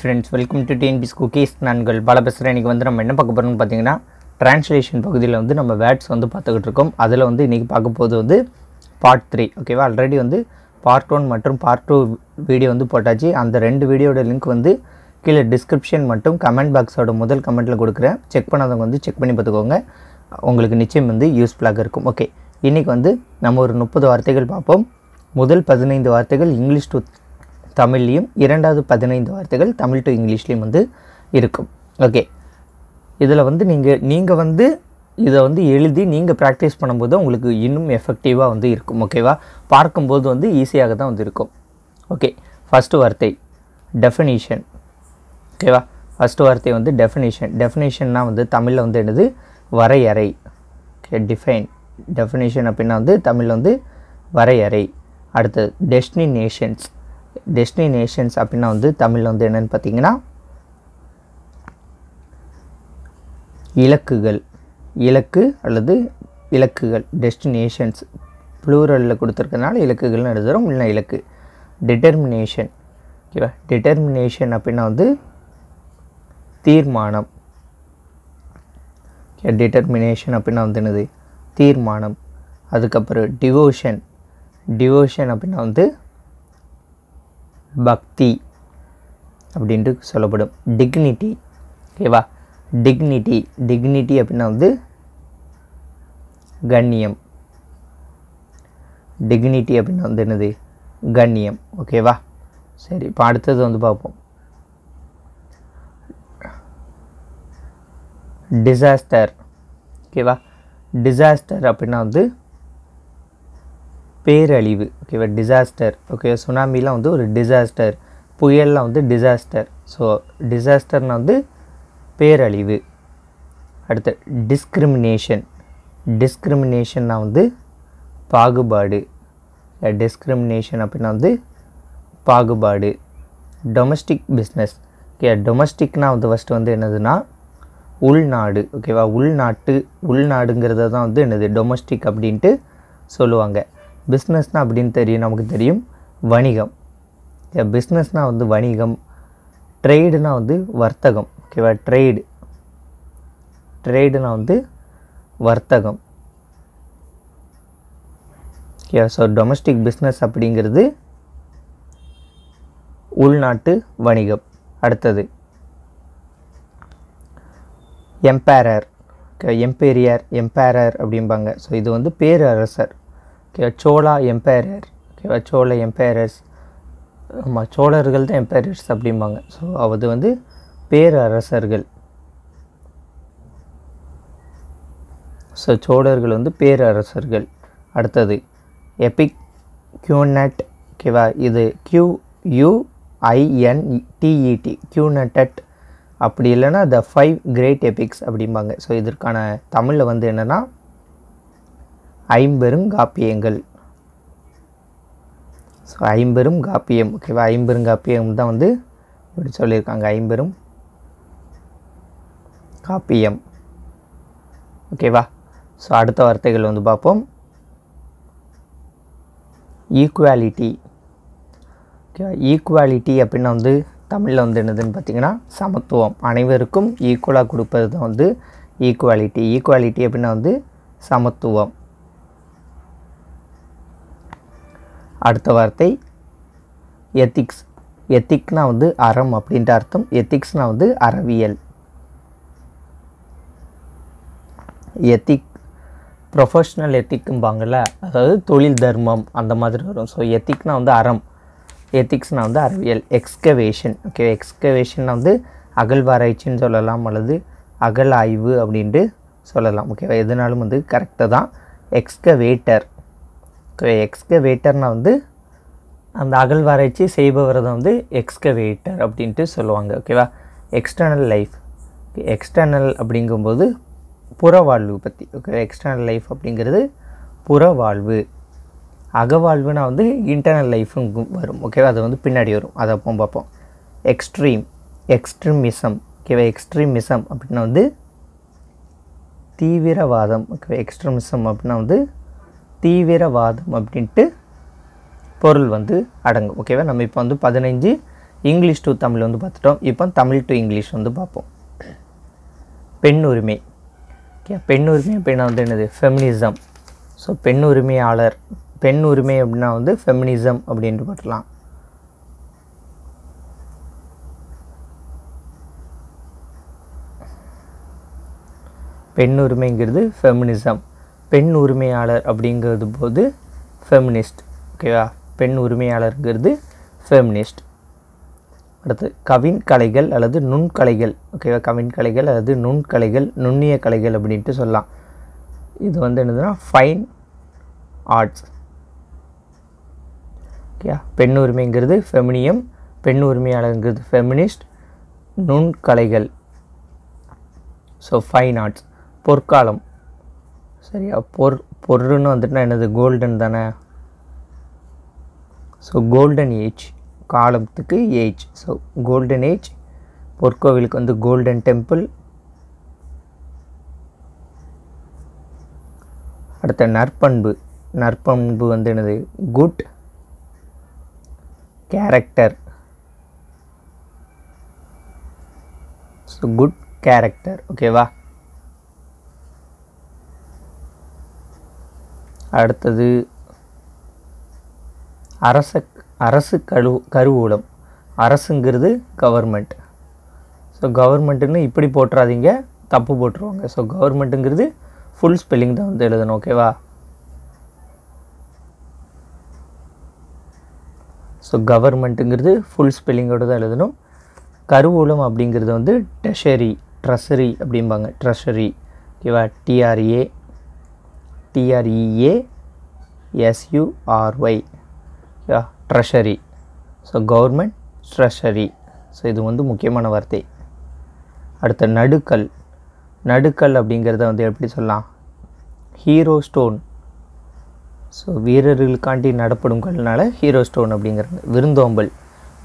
Students welcome to TNPSC cookies நான்கள் பல பேசுகிறேன் இன்றைக்கி வந்து நம்ம என்ன பார்க்க போகிறோம்னு பார்த்தீங்கன்னா ட்ரான்ஸ்லேஷன் பகுதியில் வந்து நம்ம வேர்ட்ஸ் வந்து பார்த்துக்கிட்டு இருக்கோம் அதில் வந்து இன்றைக்கி பார்க்க போது வந்து பார்ட் த்ரீ ஓகேவா ஆல்ரெடி வந்து பார்ட் ஒன் மற்றும் பார்ட் டூ வீடியோ வந்து போட்டாச்சு அந்த ரெண்டு வீடியோட லிங்க் வந்து கீழே டிஸ்கிரிப்ஷன் மற்றும் கமெண்ட் பாக்ஸோட முதல் கமெண்ட்டில் கொடுக்குறேன் செக் பண்ணாதவங்க வந்து செக் பண்ணி பார்த்துக்கோங்க உங்களுக்கு நிச்சயம் வந்து யூஸ்ஃபுல்லாக இருக்கும் ஓகே இன்றைக்கி வந்து நம்ம ஒரு முப்பது வார்த்தைகள் பார்ப்போம் முதல் பதினைந்து வார்த்தைகள் இங்கிலீஷ் டு தமிழ்லேயும் இரண்டாவது பதினைந்து வார்த்தைகள் தமிழ் டு இங்கிலீஷ்லேயும் வந்து இருக்கும் ஓகே இதில் வந்து நீங்கள் நீங்கள் வந்து இதை வந்து எழுதி நீங்கள் ப்ராக்டிஸ் பண்ணும்போது உங்களுக்கு இன்னும் எஃபெக்டிவாக வந்து இருக்கும் ஓகேவா பார்க்கும்போது வந்து ஈஸியாக தான் வந்து இருக்கும் ஓகே ஃபஸ்ட்டு வார்த்தை டெஃபினேஷன் ஓகேவா ஃபஸ்ட்டு வார்த்தை வந்து டெஃபினேஷன் டெஃபினேஷன்னா வந்து தமிழில் வந்து என்னது வரையறை ஓகே டிஃபைன் டெஃபினேஷன் அப்படின்னா வந்து தமிழில் வந்து வரையறை அடுத்தது டெஸ்டினேஷன்ஸ் டெஸ்டினேஷன்ஸ் அப்படின்னா வந்து தமிழில் வந்து என்னென்னு பார்த்தீங்கன்னா இலக்குகள் இலக்கு அல்லது இலக்குகள் டெஸ்டினேஷன்ஸ் ப்ளூரலில் கொடுத்துருக்கனால இலக்குகள்னு எழுதுகிறோம் இல்லை இலக்கு டிட்டர்மினேஷன் ஓகேவா டிட்டர்மினேஷன் அப்படின்னா வந்து தீர்மானம் டிட்டர்மினேஷன் அப்படின்னா வந்து என்னது தீர்மானம் அதுக்கப்புறம் டிவோஷன் டிவோஷன் அப்படின்னா வந்து பக்தி அப்படின்ட்டு சொல்லப்படும் டிக்னிட்டி ஓகேவா டிக்னிட்டி டிக்னிட்டி அப்படின்னா வந்து கண்ணியம் டிக்னிட்டி அப்படின்னா வந்து என்னது கண்ணியம் ஓகேவா சரி இப்போ அடுத்தது வந்து பார்ப்போம் டிசாஸ்டர் ஓகேவா டிசாஸ்டர் அப்படின்னா வந்து பேரழிவு ஓகேவா டிசாஸ்டர் ஓகே சுனாமிலாம் வந்து ஒரு டிசாஸ்டர் புயல்லாம் வந்து டிசாஸ்டர் ஸோ டிசாஸ்டர்னால் வந்து பேரழிவு அடுத்து டிஸ்கிரிமினேஷன் டிஸ்கிரிமினேஷன்னா வந்து பாகுபாடு டிஸ்கிரிமினேஷன் அப்படின்னா வந்து பாகுபாடு டொமஸ்டிக் பிஸ்னஸ் ஓகே டொமஸ்டிக்னால் வந்து ஃபஸ்ட்டு வந்து என்னதுன்னா உள்நாடு ஓகேவா உள்நாட்டு உள்நாடுங்கிறத தான் வந்து என்னது டொமஸ்டிக் அப்படின்ட்டு சொல்லுவாங்க பிஸ்னஸ்னால் அப்படின்னு தெரியும் நமக்கு தெரியும் வணிகம் பிஸ்னஸ்னால் வந்து வணிகம் ட்ரேடுனால் வந்து வர்த்தகம் ஓகேவா ட்ரேடு ட்ரேடுனால் வந்து வர்த்தகம் ஓகே ஸோ டொமஸ்டிக் பிஸ்னஸ் அப்படிங்கிறது உள்நாட்டு வணிகம் அடுத்தது எம்பேரர் எம்பேரியர் எம்பேரர் அப்படிம்பாங்க ஸோ இது வந்து பேரரசர் ஓகேவா சோழா எம்பையரர் ஓகேவா சோழ எம்பையரர்ஸ் ஆமாம் சோழர்கள் தான் எம்பையரர்ஸ் அப்படிம்பாங்க ஸோ அது வந்து பேரரசர்கள் ஸோ சோழர்கள் வந்து பேரரசர்கள் அடுத்தது எபிக் கியூனட் ஓகேவா இது கியூ யூ டிஇடி அப்படி இல்லைன்னா த ஃபைவ் கிரேட் எபிக்ஸ் அப்படிம்பாங்க ஸோ இதற்கான தமிழில் வந்து என்னென்னா ஐம்பெரும் காப்பியங்கள் ஸோ ஐம்பெரும் காப்பியம் ஓகேவா ஐம்பெரும் காப்பியம் தான் வந்து இப்படி சொல்லியிருக்காங்க ஐம்பெரும் காப்பியம் ஓகேவா ஸோ அடுத்த வார்த்தைகள் வந்து பார்ப்போம் ஈக்குவாலிட்டி ஓகேவா ஈக்குவாலிட்டி அப்படின்னா வந்து தமிழில் வந்து என்னதுன்னு பார்த்தீங்கன்னா சமத்துவம் அனைவருக்கும் ஈக்குவலாக கொடுப்பது தான் வந்து ஈக்குவாலிட்டி ஈக்குவாலிட்டி அப்படின்னா வந்து சமத்துவம் அடுத்த வார்த்தை எத்திக்ஸ் எத்திக்னா வந்து அறம் அப்படின்ற அர்த்தம் எத்திக்ஸ்னா வந்து அறவியல் எத்திக் ப்ரொஃபஷ்னல் எத்திக்கும்பாங்கள்ல அதாவது தொழில் தர்மம் அந்த மாதிரி வரும் ஸோ எத்திக்னா வந்து அறம் எத்திக்ஸ்னா வந்து அறிவியல் எக்ஸ்கவேஷன் ஓகே எக்ஸ்கவேஷன்னா வந்து அகழ்வாராய்ச்சின்னு சொல்லலாம் அல்லது அகல் ஆய்வு அப்படின்ட்டு சொல்லலாம் ஓகேவா எதுனாலும் வந்து கரெக்டாக தான் எக்ஸ்கவேட்டர் எக்ஸ்கவேட்டர்னால் வந்து அந்த அகழ்வாராய்ச்சி செய்பவரதை வந்து எக்ஸ்கவேட்டர் அப்படின்ட்டு சொல்லுவாங்க ஓகேவா எக்ஸ்டர்னல் லைஃப் எக்ஸ்டர்னல் அப்படிங்கும்போது புறவாழ்வு பற்றி ஓகே எக்ஸ்டர்னல் லைஃப் அப்படிங்கிறது புறவாழ்வு அகவாழ்வுனா வந்து இன்டர்னல் லைஃபும் வரும் ஓகேவா அது வந்து பின்னாடி வரும் அதை அப்போ பார்ப்போம் எக்ஸ்ட்ரீம் எக்ஸ்ட்ரீமிசம் ஓகேவா எக்ஸ்ட்ரீமிசம் அப்படின்னா வந்து தீவிரவாதம் ஓகே எக்ஸ்ட்ரீமிசம் அப்படின்னா வந்து தீவிரவாதம் அப்படின்ட்டு பொருள் வந்து அடங்கும் ஓகேவா நம்ம இப்போ வந்து பதினைஞ்சு இங்கிலீஷ் டு தமிழ் வந்து பார்த்துட்டோம் இப்போ தமிழ் டு இங்கிலீஷ் வந்து பார்ப்போம் பெண் உரிமை ஓகே பெண் உரிமை அப்படின்னா வந்து என்னது ஃபெமினிசம் ஸோ பெண் உரிமையாளர் பெண் உரிமை அப்படின்னா வந்து ஃபெமினிசம் அப்படின்ட்டு பார்க்கலாம் பெண் உரிமைங்கிறது ஃபெமினிசம் பெண் உரிமையாளர் அப்படிங்கிறது போது ஃபெமினிஸ்ட் ஓகேவா பெண் உரிமையாளருங்கிறது ஃபெமினிஸ்ட் அடுத்து கவின் கலைகள் அல்லது நுண்கலைகள் ஓகேவா கவின் கலைகள் அல்லது நுண்கலைகள் நுண்ணிய கலைகள் அப்படின்ட்டு சொல்லலாம் இது வந்து என்னதுன்னா ஃபைன் ஆர்ட்ஸ் ஓகேயா பெண் உரிமைங்கிறது ஃபெமினியம் பெண் உரிமையாளருங்கிறது ஃபெமினிஸ்ட் நுண்கலைகள் ஸோ ஃபைன் ஆர்ட்ஸ் பொற்காலம் சரியா பொர் பொருன்னு வந்துட்டுனா என்னது கோல்டன் தானே ஸோ கோல்டன் ஏஜ் காலத்துக்கு ஏஜ் ஸோ கோல்டன் ஏஜ் பொற்கோவிலுக்கு வந்து கோல்டன் டெம்பிள் அடுத்த நற்பண்பு நற்பண்பு வந்து என்னது good character so good character ஓகேவா அடுத்தது அரச அரசு கழு கருவூலம் அரசுங்கிறது கவர்மெண்ட் ஸோ கவர்மெண்ட்டுன்னு இப்படி போட்டுறாதீங்க தப்பு போட்டுருவாங்க ஸோ கவர்மெண்ட்டுங்கிறது ஃபுல் ஸ்பெல்லிங் தான் வந்து எழுதணும் ஓகேவா ஸோ கவர்மெண்ட்டுங்கிறது ஃபுல் ஸ்பெல்லிங்கோடு தான் எழுதணும் கருவூலம் அப்படிங்கிறது வந்து டெஷரி ட்ரெஷரி அப்படிம்பாங்க ட்ரெஷரி ஓகேவா T R A T R E A S U R Y treasury so government treasury so இது வந்து முக்கியமான வார்த்தை அடுத்த நடுக்கல் நடுக்கல் அப்படிங்கிறத வந்து எப்படி சொல்லலாம் ஹீரோ ஸ்டோன் ஸோ வீரர்களுக்காண்டி நடப்படும் கல்னால் ஹீரோ ஸ்டோன் அப்படிங்கிறது விருந்தோம்பல்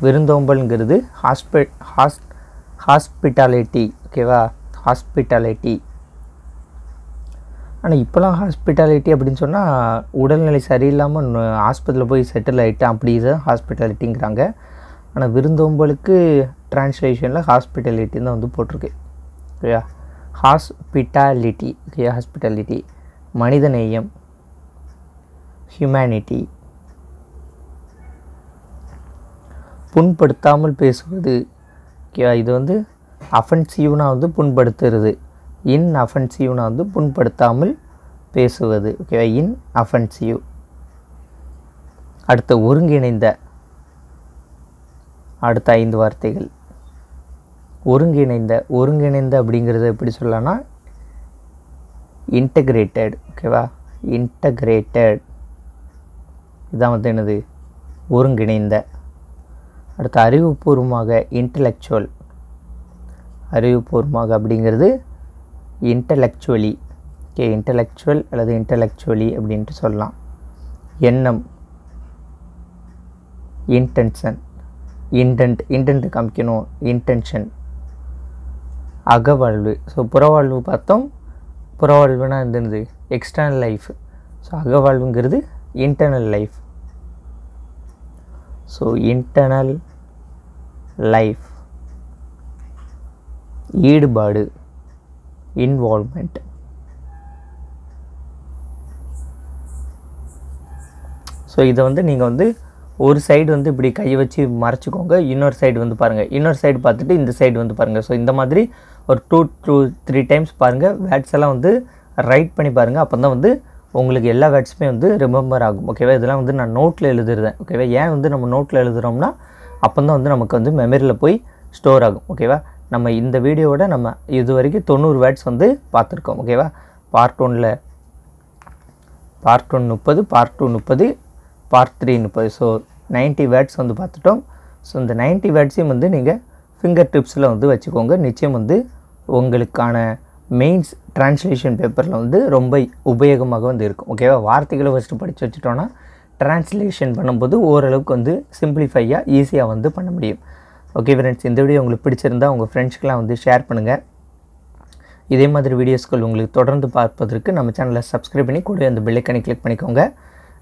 விருந்தோம்பல்ங்கிறது ஹாஸ்பி ஹாஸ் ஹாஸ்பிட்டாலிட்டி ஓகேவா ஹாஸ்பிட்டாலிட்டி ஆனால் இப்போலாம் ஹாஸ்பிட்டாலிட்டி அப்படின்னு சொன்னால் உடல்நிலை சரியில்லாமல் ஹாஸ்பிட்டலில் போய் செட்டில் ஆகிட்டேன் அப்படி தான் ஹாஸ்பிட்டாலிட்டிங்கிறாங்க ஆனால் விருந்தோம்பலுக்கு டிரான்ஸ்லேஷனில் ஹாஸ்பிட்டாலிட்டி தான் வந்து போட்டிருக்கு ஓகேயா ஹாஸ்பிட்டாலிட்டி ஓகே ஹாஸ்பிட்டாலிட்டி மனித நேயம் ஹியூமனிட்டி புண்படுத்தாமல் பேசுவது ஓகேவா இது வந்து அஃபென்சிவ்னால் வந்து புண்படுத்துறது இன் அஃபென்சிவ்னா வந்து புண்படுத்தாமல் பேசுவது ஓகேவா இன் அஃபென்சிவ் அடுத்த ஒருங்கிணைந்த அடுத்த ஐந்து வார்த்தைகள் ஒருங்கிணைந்த ஒருங்கிணைந்த அப்படிங்கிறத எப்படி சொல்லலாம்னா இன்டகிரேட்டட் ஓகேவா இன்டகிரேட்டட் இதான் வந்து என்னது ஒருங்கிணைந்த அடுத்து அறிவுபூர்வமாக இன்டலெக்சுவல் அறிவுபூர்வமாக அப்படிங்கிறது இன்டலெக்சுவலி ஓகே இன்டலெக்சுவல் அல்லது இன்டலெக்சுவலி அப்படின்ட்டு சொல்லலாம் எண்ணம் இன்டென்ஷன் இன்டென்ட் இன்டென்ட் காமிக்கணும் இன்டென்ஷன் அகவாழ்வு ஸோ புறவாழ்வு பார்த்தோம் புறவாழ்வுனா இருந்தது எக்ஸ்டர்னல் லைஃப் ஸோ அகவாழ்வுங்கிறது internal life so internal life ஈடுபாடு involvement. ஸோ இதை வந்து நீங்கள் வந்து ஒரு சைடு வந்து இப்படி கை வச்சு மறைச்சிக்கோங்க இன்னொரு சைடு வந்து பாருங்கள் இன்னொரு சைடு பார்த்துட்டு இந்த சைடு வந்து பாருங்கள் ஸோ இந்த மாதிரி ஒரு டூ டூ த்ரீ டைம்ஸ் பாருங்கள் வேர்ட்ஸ் எல்லாம் வந்து ரைட் பண்ணி பாருங்கள் அப்போ தான் வந்து உங்களுக்கு எல்லா வேர்ட்ஸுமே வந்து ரிமெம்பர் ஆகும் ஓகேவா இதெல்லாம் வந்து நான் நோட்டில் எழுதுறேன் ஓகேவா ஏன் வந்து நம்ம நோட்டில் எழுதுகிறோம்னா அப்போ தான் வந்து நமக்கு வந்து மெமரியில் போய் ஸ்டோர் ஆகும் ஓகேவா நம்ம இந்த வீடியோவோட நம்ம இது வரைக்கும் தொண்ணூறு வேர்ட்ஸ் வந்து பார்த்துருக்கோம் ஓகேவா பார்ட் ஒனில் பார்ட் ஒன் முப்பது பார்ட் டூ முப்பது பார்ட் த்ரீ முப்பது ஸோ நைன்ட்டி வேர்ட்ஸ் வந்து பார்த்துட்டோம் ஸோ இந்த நைன்ட்டி வேர்ட்ஸையும் வந்து நீங்கள் ஃபிங்கர் டிப்ஸில் வந்து வச்சுக்கோங்க நிச்சயம் வந்து உங்களுக்கான மெயின்ஸ் டிரான்ஸ்லேஷன் பேப்பரில் வந்து ரொம்ப உபயோகமாக வந்து இருக்கும் ஓகேவா வார்த்தைகளை ஃபஸ்ட்டு படித்து வச்சுட்டோன்னா ட்ரான்ஸ்லேஷன் பண்ணும்போது ஓரளவுக்கு வந்து சிம்பிளிஃபையாக ஈஸியாக வந்து பண்ண முடியும் ஓகே ஃப்ரெண்ட்ஸ் இந்த வீடியோ உங்களுக்கு பிடிச்சிருந்தால் உங்கள் ஃப்ரெண்ட்ஸ்க்கெலாம் வந்து ஷேர் பண்ணுங்கள் இதே மாதிரி வீடியோஸ்கள் உங்களுக்கு தொடர்ந்து பார்ப்பதற்கு நம்ம சேனலை சப்ஸ்கிரைப் பண்ணி கூட அந்த பெல்லைக்கனை கிளிக் பண்ணிக்கோங்க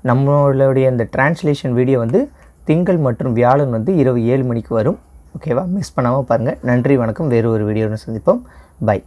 நம்மளுடைய இந்த டிரான்ஸ்லேஷன் வீடியோ வந்து திங்கள் மற்றும் வியாழன் வந்து இரவு ஏழு மணிக்கு வரும் ஓகேவா மிஸ் பண்ணாமல் பாருங்கள் நன்றி வணக்கம் வேறு ஒரு வீடியோன்னு சந்திப்போம் பை